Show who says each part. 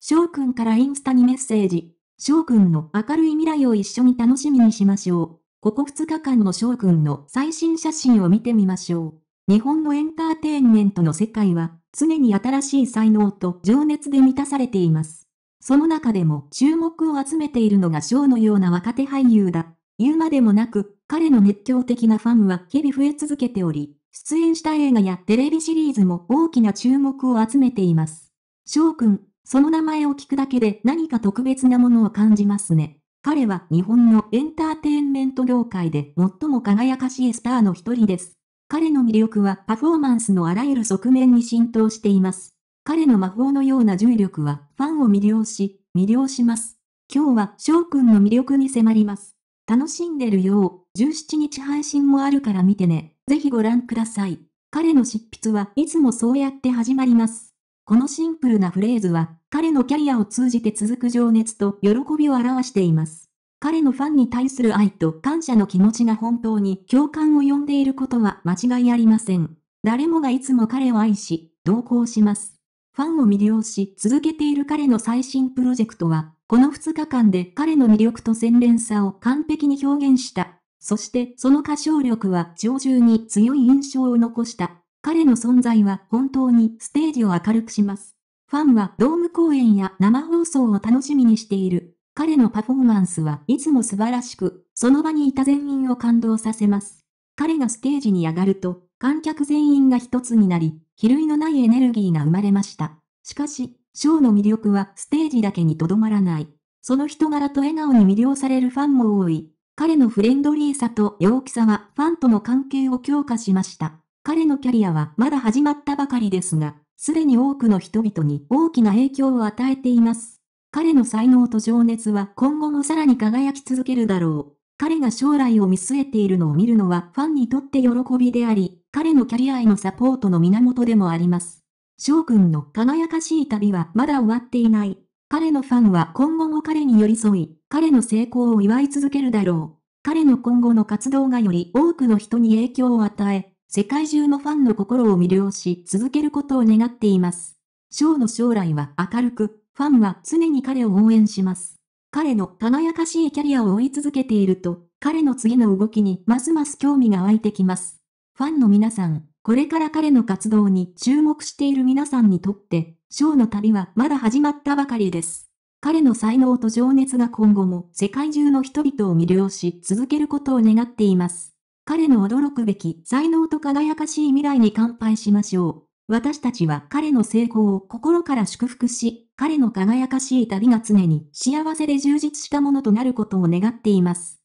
Speaker 1: 翔くんからインスタにメッセージ。翔くんの明るい未来を一緒に楽しみにしましょう。ここ2日間の翔くんの最新写真を見てみましょう。日本のエンターテインメントの世界は常に新しい才能と情熱で満たされています。その中でも注目を集めているのが翔のような若手俳優だ。言うまでもなく、彼の熱狂的なファンは日々増え続けており、出演した映画やテレビシリーズも大きな注目を集めています。翔くん、その名前を聞くだけで何か特別なものを感じますね。彼は日本のエンターテインメント業界で最も輝かしいスターの一人です。彼の魅力はパフォーマンスのあらゆる側面に浸透しています。彼の魔法のような重力はファンを魅了し、魅了します。今日は翔くんの魅力に迫ります。楽しんでるよう、17日配信もあるから見てね。ぜひご覧ください。彼の執筆はいつもそうやって始まります。このシンプルなフレーズは、彼のキャリアを通じて続く情熱と喜びを表しています。彼のファンに対する愛と感謝の気持ちが本当に共感を呼んでいることは間違いありません。誰もがいつも彼を愛し、同行します。ファンを魅了し続けている彼の最新プロジェクトは、この2日間で彼の魅力と洗練さを完璧に表現した。そしてその歌唱力は上々に強い印象を残した。彼の存在は本当にステージを明るくします。ファンはドーム公演や生放送を楽しみにしている。彼のパフォーマンスはいつも素晴らしく、その場にいた全員を感動させます。彼がステージに上がると、観客全員が一つになり、比類のないエネルギーが生まれました。しかし、ショーの魅力はステージだけにとどまらない。その人柄と笑顔に魅了されるファンも多い。彼のフレンドリーさと陽気さはファンとの関係を強化しました。彼のキャリアはまだ始まったばかりですが、すでに多くの人々に大きな影響を与えています。彼の才能と情熱は今後もさらに輝き続けるだろう。彼が将来を見据えているのを見るのはファンにとって喜びであり、彼のキャリアへのサポートの源でもあります。翔くんの輝かしい旅はまだ終わっていない。彼のファンは今後も彼に寄り添い、彼の成功を祝い続けるだろう。彼の今後の活動がより多くの人に影響を与え、世界中のファンの心を魅了し続けることを願っています。ショーの将来は明るく、ファンは常に彼を応援します。彼の輝かしいキャリアを追い続けていると、彼の次の動きにますます興味が湧いてきます。ファンの皆さん、これから彼の活動に注目している皆さんにとって、ショーの旅はまだ始まったばかりです。彼の才能と情熱が今後も世界中の人々を魅了し続けることを願っています。彼の驚くべき才能と輝かしい未来に乾杯しましょう。私たちは彼の成功を心から祝福し、彼の輝かしい旅が常に幸せで充実したものとなることを願っています。